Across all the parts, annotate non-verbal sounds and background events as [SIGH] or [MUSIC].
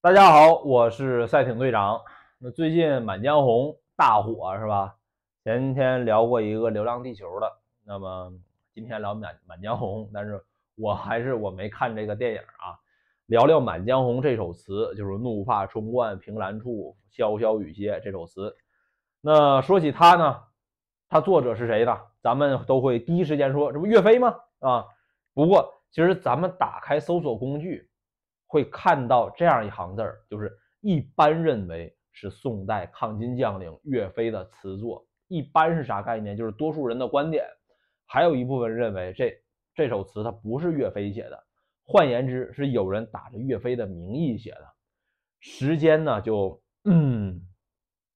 大家好，我是赛艇队长。那最近《满江红》大火是吧？前天聊过一个《流浪地球》的，那么今天聊《满满江红》，但是我还是我没看这个电影啊。聊聊《满江红》这首词，就是“怒发冲冠，凭栏处，潇潇雨歇”这首词。那说起它呢，它作者是谁呢？咱们都会第一时间说，这不岳飞吗？啊，不过其实咱们打开搜索工具。会看到这样一行字儿，就是一般认为是宋代抗金将领岳飞的词作。一般是啥概念？就是多数人的观点。还有一部分认为这这首词它不是岳飞写的，换言之是有人打着岳飞的名义写的。时间呢，就嗯，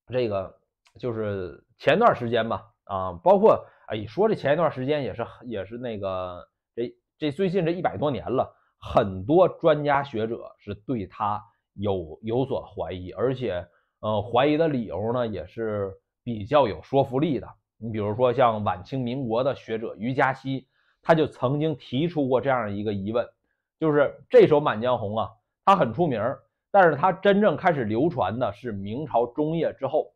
这个就是前段时间吧，啊，包括哎，说这前一段时间也是也是那个这这最近这一百多年了。很多专家学者是对他有有所怀疑，而且，呃，怀疑的理由呢也是比较有说服力的。你比如说，像晚清民国的学者于嘉熙，他就曾经提出过这样一个疑问：，就是这首《满江红》啊，它很出名，但是它真正开始流传的是明朝中叶之后，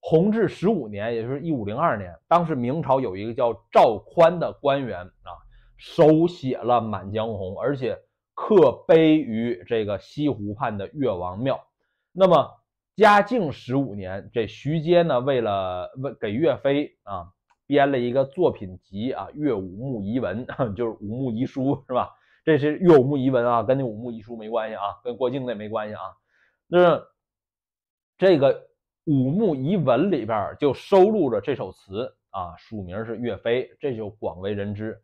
弘治十五年，也就是一五零二年，当时明朝有一个叫赵宽的官员啊，手写了《满江红》，而且。刻碑于这个西湖畔的岳王庙。那么，嘉靖十五年，这徐阶呢，为了为给岳飞啊编了一个作品集啊，《岳武穆遗文》，[LAUGHS] 就是《武穆遗书》，是吧？这是《岳武穆遗文》啊，跟那《武穆遗书》没关系啊，跟郭靖那没关系啊。那这个《武穆遗文》里边就收录着这首词啊，署名是岳飞，这就广为人知。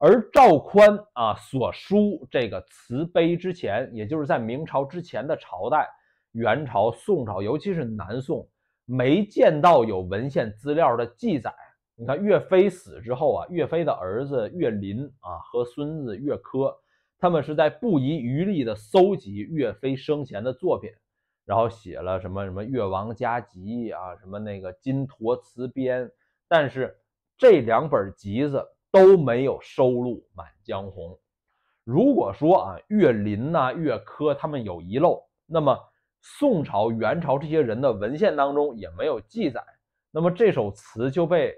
而赵宽啊所书这个慈悲之前，也就是在明朝之前的朝代，元朝、宋朝，尤其是南宋，没见到有文献资料的记载。你看岳飞死之后啊，岳飞的儿子岳霖啊和孙子岳珂，他们是在不遗余力的搜集岳飞生前的作品，然后写了什么什么《岳王家集》啊，什么那个《金陀词编》，但是这两本集子。都没有收录《满江红》。如果说啊，岳林呐、岳珂他们有遗漏，那么宋朝、元朝这些人的文献当中也没有记载，那么这首词就被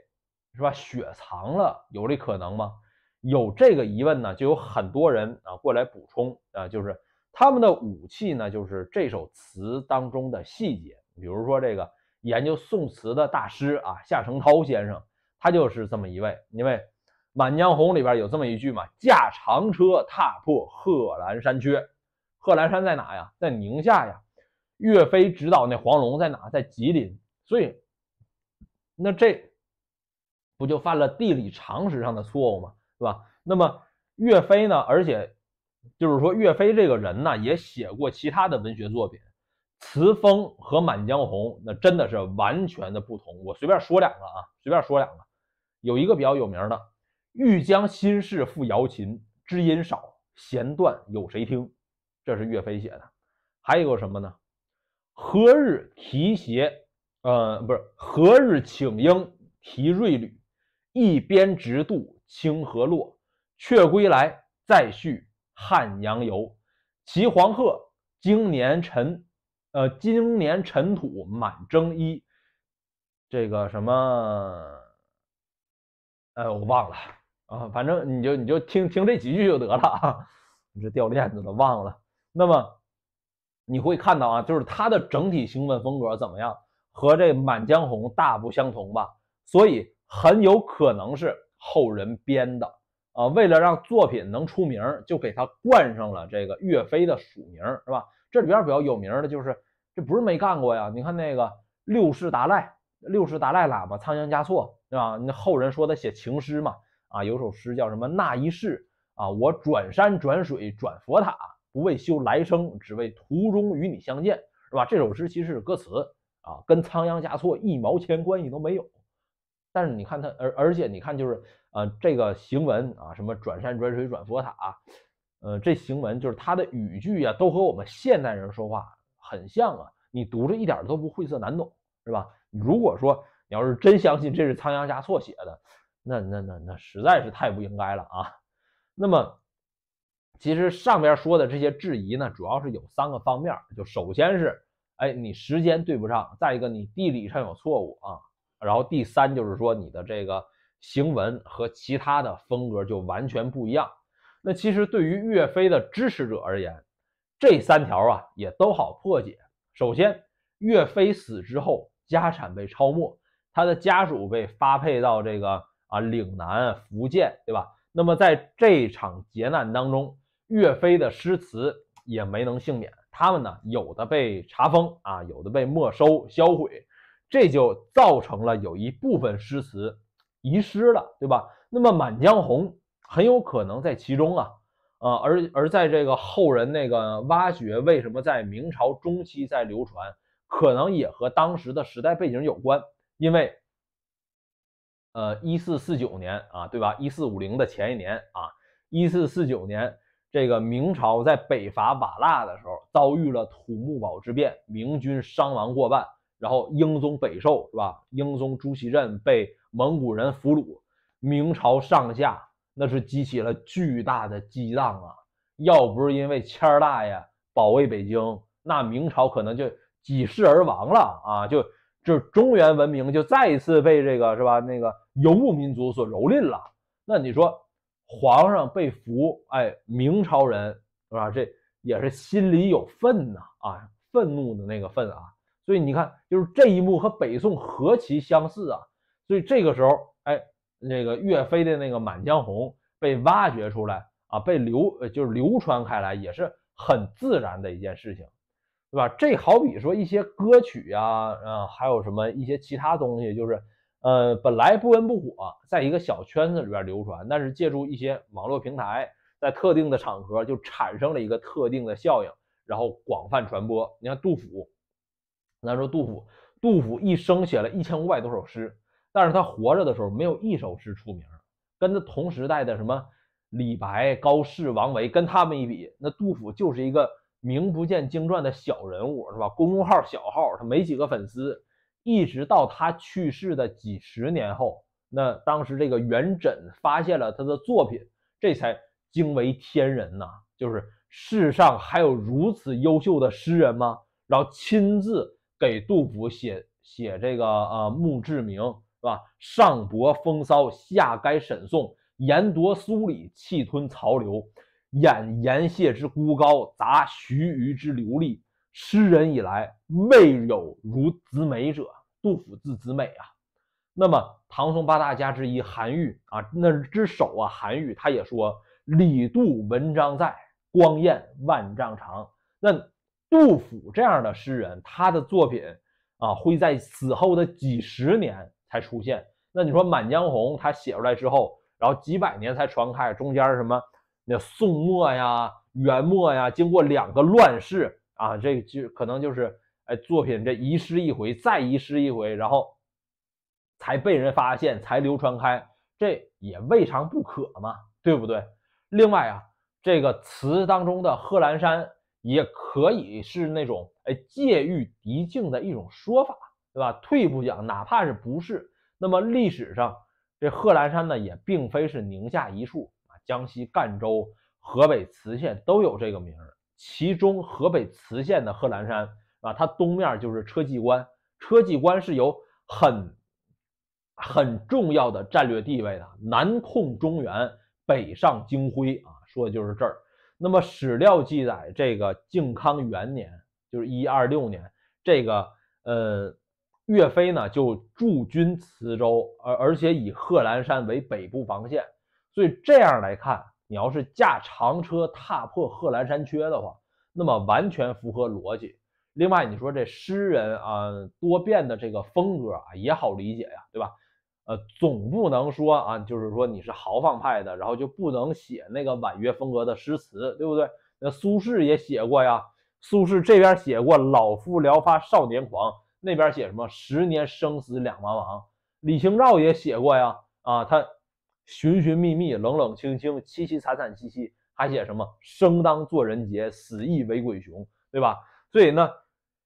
是吧雪藏了？有这可能吗？有这个疑问呢，就有很多人啊过来补充啊，就是他们的武器呢，就是这首词当中的细节。比如说，这个研究宋词的大师啊，夏承焘先生，他就是这么一位，因为。《满江红》里边有这么一句嘛：“驾长车踏破贺兰山缺。”贺兰山在哪呀？在宁夏呀。岳飞指导那黄龙在哪？在吉林。所以，那这不就犯了地理常识上的错误吗？是吧？那么岳飞呢？而且，就是说岳飞这个人呢，也写过其他的文学作品，词风和《满江红》那真的是完全的不同。我随便说两个啊，随便说两个，有一个比较有名的。欲将心事付瑶琴，知音少，弦断有谁听？这是岳飞写的。还有什么呢？何日提携？呃，不是，何日请缨提锐旅？一鞭直渡清河洛，却归来再续汉阳游。骑黄鹤，经年尘，呃，经年尘土满征衣。这个什么？哎，我忘了。啊，反正你就你就听听这几句就得了，你这掉链子了，忘了。那么你会看到啊，就是他的整体行文风格怎么样，和这《满江红》大不相同吧？所以很有可能是后人编的啊，为了让作品能出名，就给他冠上了这个岳飞的署名，是吧？这里边比较有名的就是，这不是没干过呀？你看那个六世达赖、六世达赖喇嘛、仓央嘉措，是吧？那后人说他写情诗嘛。啊，有首诗叫什么那一世啊？我转山转水转佛塔，不为修来生，只为途中与你相见，是吧？这首诗其实是歌词啊，跟仓央嘉措一毛钱关系都没有。但是你看他，而而且你看，就是呃，这个行文啊，什么转山转水转佛塔，呃，这行文就是它的语句呀，都和我们现代人说话很像啊，你读着一点都不晦涩难懂，是吧？如果说你要是真相信这是仓央嘉措写的，那那那那实在是太不应该了啊！那么，其实上边说的这些质疑呢，主要是有三个方面，就首先是，哎，你时间对不上；再一个，你地理上有错误啊；然后第三就是说你的这个行文和其他的风格就完全不一样。那其实对于岳飞的支持者而言，这三条啊也都好破解。首先，岳飞死之后，家产被抄没，他的家属被发配到这个。啊，岭南、福建，对吧？那么在这场劫难当中，岳飞的诗词也没能幸免。他们呢，有的被查封啊，有的被没收、销毁，这就造成了有一部分诗词遗失了，对吧？那么《满江红》很有可能在其中啊，啊，而而在这个后人那个挖掘，为什么在明朝中期在流传，可能也和当时的时代背景有关，因为。呃，一四四九年啊，对吧？一四五零的前一年啊，一四四九年，这个明朝在北伐瓦剌的时候遭遇了土木堡之变，明军伤亡过半，然后英宗北狩，是吧？英宗朱祁镇被蒙古人俘虏，明朝上下那是激起了巨大的激荡啊！要不是因为谦儿大爷保卫北京，那明朝可能就几世而亡了啊！就。这中原文明就再一次被这个是吧那个游牧民族所蹂躏了。那你说皇上被俘，哎，明朝人是吧？这也是心里有愤呐，啊，愤怒的那个愤啊。所以你看，就是这一幕和北宋何其相似啊！所以这个时候，哎，那个岳飞的那个《满江红》被挖掘出来啊，被流就是流传开来，也是很自然的一件事情。对吧？这好比说一些歌曲呀，啊，还有什么一些其他东西，就是，呃，本来不温不火，在一个小圈子里边流传，但是借助一些网络平台，在特定的场合就产生了一个特定的效应，然后广泛传播。你看杜甫，咱说杜甫，杜甫一生写了一千五百多首诗，但是他活着的时候没有一首诗出名，跟他同时代的什么李白、高适、王维跟他们一比，那杜甫就是一个。名不见经传的小人物是吧？公众号小号，他没几个粉丝。一直到他去世的几十年后，那当时这个元稹发现了他的作品，这才惊为天人呐！就是世上还有如此优秀的诗人吗？然后亲自给杜甫写写这个呃墓志铭是吧？上博风骚，下该沈宋，言夺苏里，气吞曹刘。掩颜谢之孤高，杂徐庾之流利。诗人以来，未有如子美者。杜甫字子美啊。那么，唐宋八大家之一韩愈啊，那之首啊。韩愈他也说：“李杜文章在，光焰万丈长。”那杜甫这样的诗人，他的作品啊，会在此后的几十年才出现。那你说《满江红》，他写出来之后，然后几百年才传开，中间什么？那宋末呀，元末呀，经过两个乱世啊，这就可能就是哎，作品这遗失一回，再遗失一回，然后才被人发现，才流传开，这也未尝不可嘛，对不对？另外啊，这个词当中的贺兰山也可以是那种哎借喻敌境的一种说法，对吧？退一步讲，哪怕是不是，那么历史上这贺兰山呢，也并非是宁夏一处。江西赣州、河北磁县都有这个名儿，其中河北磁县的贺兰山啊，它东面就是车骑关，车骑关是有很很重要的战略地位的，南控中原，北上京徽啊，说的就是这儿。那么史料记载，这个靖康元年，就是一二六年，这个呃，岳飞呢就驻军磁州，而而且以贺兰山为北部防线。所以这样来看，你要是驾长车踏破贺兰山缺的话，那么完全符合逻辑。另外，你说这诗人啊多变的这个风格啊也好理解呀，对吧？呃，总不能说啊，就是说你是豪放派的，然后就不能写那个婉约风格的诗词，对不对？那苏轼也写过呀，苏轼这边写过“老夫聊发少年狂”，那边写什么“十年生死两茫茫”？李清照也写过呀，啊他。寻寻觅觅，冷冷清清，凄凄惨惨戚戚，还写什么生当作人杰，死亦为鬼雄，对吧？所以呢，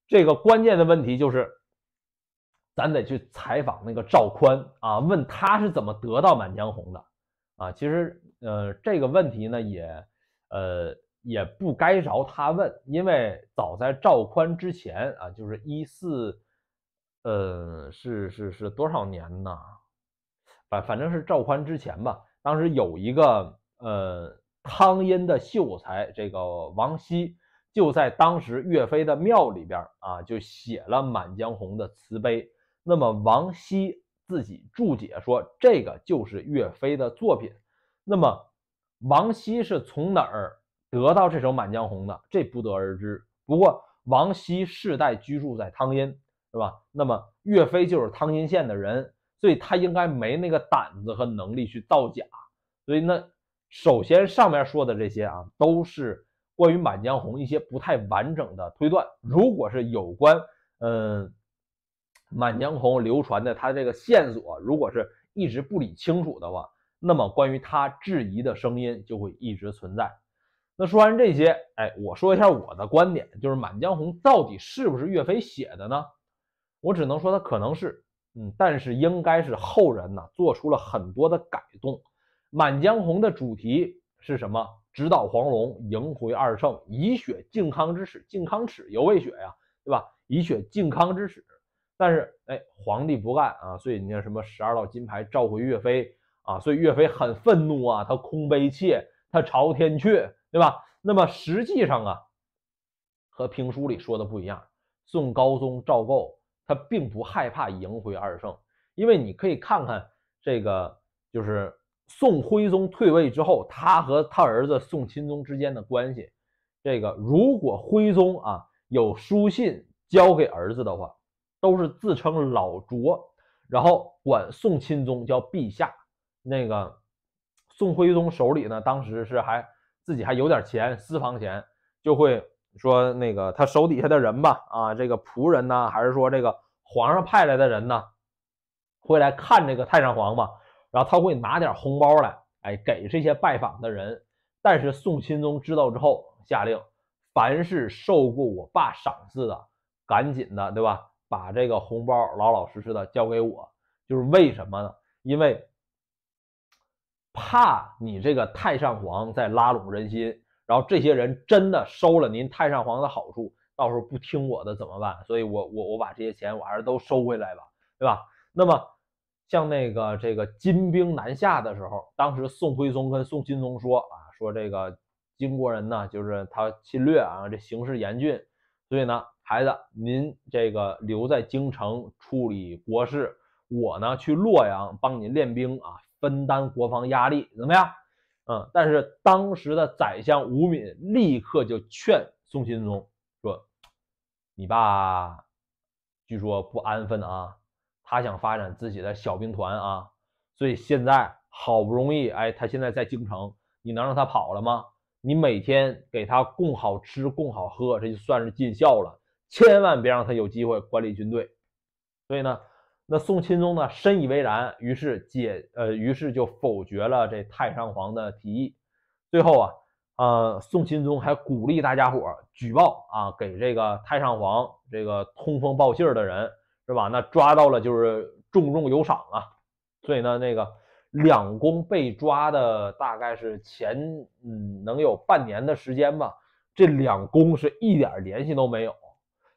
这个关键的问题就是，咱得去采访那个赵宽啊，问他是怎么得到《满江红》的啊。其实，呃，这个问题呢，也，呃，也不该着他问，因为早在赵宽之前啊，就是一四，呃，是是是多少年呢？啊，反正是赵宽之前吧，当时有一个呃汤阴的秀才，这个王希就在当时岳飞的庙里边啊，就写了《满江红》的词碑。那么王希自己注解说，这个就是岳飞的作品。那么王希是从哪儿得到这首《满江红》的？这不得而知。不过王希世代居住在汤阴，是吧？那么岳飞就是汤阴县的人。所以他应该没那个胆子和能力去造假，所以那首先上面说的这些啊，都是关于《满江红》一些不太完整的推断。如果是有关嗯《满江红》流传的他这个线索，如果是一直不理清楚的话，那么关于他质疑的声音就会一直存在。那说完这些，哎，我说一下我的观点，就是《满江红》到底是不是岳飞写的呢？我只能说他可能是。嗯，但是应该是后人呢做出了很多的改动，《满江红》的主题是什么？直捣黄龙，迎回二圣，以雪靖康之耻。靖康耻犹未雪呀，对吧？以雪靖康之耻。但是，哎，皇帝不干啊，所以你看什么十二道金牌召回岳飞啊，所以岳飞很愤怒啊，他空悲切，他朝天阙，对吧？那么实际上啊，和评书里说的不一样，宋高宗赵构。他并不害怕赢回二圣，因为你可以看看这个，就是宋徽宗退位之后，他和他儿子宋钦宗之间的关系。这个如果徽宗啊有书信交给儿子的话，都是自称老卓，然后管宋钦宗叫陛下。那个宋徽宗手里呢，当时是还自己还有点钱私房钱，就会。说那个他手底下的人吧，啊，这个仆人呢，还是说这个皇上派来的人呢，会来看这个太上皇嘛？然后他会拿点红包来，哎，给这些拜访的人。但是宋钦宗知道之后，下令，凡是受过我爸赏赐的，赶紧的，对吧？把这个红包老老实实的交给我。就是为什么呢？因为怕你这个太上皇在拉拢人心。然后这些人真的收了您太上皇的好处，到时候不听我的怎么办？所以，我我我把这些钱我还是都收回来吧，对吧？那么，像那个这个金兵南下的时候，当时宋徽宗跟宋钦宗说啊，说这个金国人呢，就是他侵略啊，这形势严峻，所以呢，孩子您这个留在京城处理国事，我呢去洛阳帮您练兵啊，分担国防压力，怎么样？嗯，但是当时的宰相吴敏立刻就劝宋钦宗说：“你爸据说不安分啊，他想发展自己的小兵团啊，所以现在好不容易哎，他现在在京城，你能让他跑了吗？你每天给他供好吃、供好喝，这就算是尽孝了，千万别让他有机会管理军队。所以呢。”那宋钦宗呢，深以为然，于是解呃，于是就否决了这太上皇的提议。最后啊，呃，宋钦宗还鼓励大家伙举报啊，给这个太上皇这个通风报信的人是吧？那抓到了就是重重有赏啊。所以呢，那个两宫被抓的大概是前嗯，能有半年的时间吧。这两宫是一点联系都没有。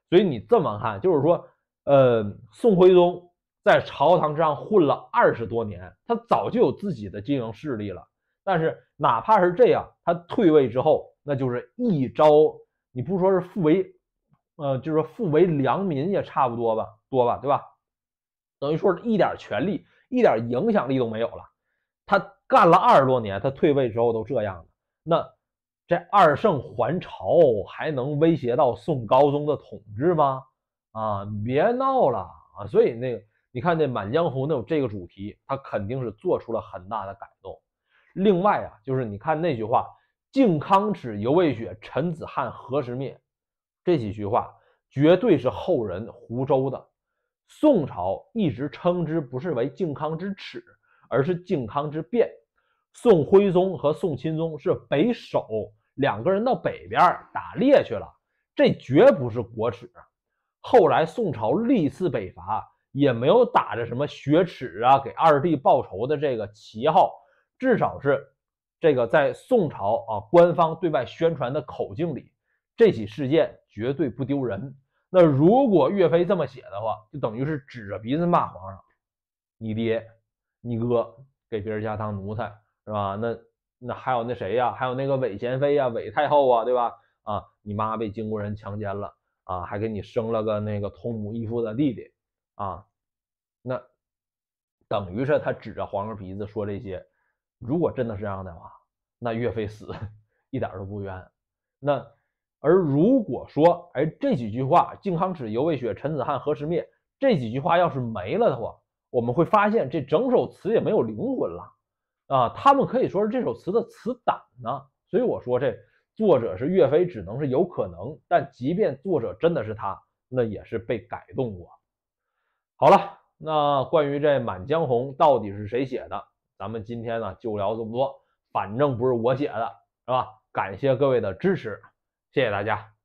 所以你这么看，就是说，呃，宋徽宗。在朝堂上混了二十多年，他早就有自己的经营势力了。但是哪怕是这样，他退位之后，那就是一朝，你不说是复为，呃，就是复为良民也差不多吧，多吧，对吧？等于说一点权力、一点影响力都没有了。他干了二十多年，他退位之后都这样了，那这二圣还朝还能威胁到宋高宗的统治吗？啊，别闹了啊！所以那个。你看这《满江红》的这个主题，他肯定是做出了很大的改动。另外啊，就是你看那句话“靖康耻犹未雪，臣子恨何时灭”，这几句话绝对是后人胡诌的。宋朝一直称之不是为靖康之耻，而是靖康之变。宋徽宗和宋钦宗是北狩，两个人到北边打猎去了，这绝不是国耻后来宋朝历次北伐。也没有打着什么雪耻啊、给二弟报仇的这个旗号，至少是这个在宋朝啊官方对外宣传的口径里，这起事件绝对不丢人。那如果岳飞这么写的话，就等于是指着鼻子骂皇上：你爹、你哥给别人家当奴才，是吧？那那还有那谁呀？还有那个韦贤妃呀、韦太后啊，对吧？啊，你妈被金国人强奸了啊，还给你生了个那个同母异父的弟弟。啊，那等于是他指着黄皮子说这些。如果真的是这样的话，那岳飞死 [LAUGHS] 一点都不冤。那而如果说，哎，这几句话“靖康耻，犹未雪；陈子汉，何时灭？”这几句话要是没了的话，我们会发现这整首词也没有灵魂了。啊，他们可以说是这首词的词胆呢。所以我说，这作者是岳飞，只能是有可能。但即便作者真的是他，那也是被改动过。好了，那关于这《满江红》到底是谁写的，咱们今天呢就聊这么多。反正不是我写的，是吧？感谢各位的支持，谢谢大家。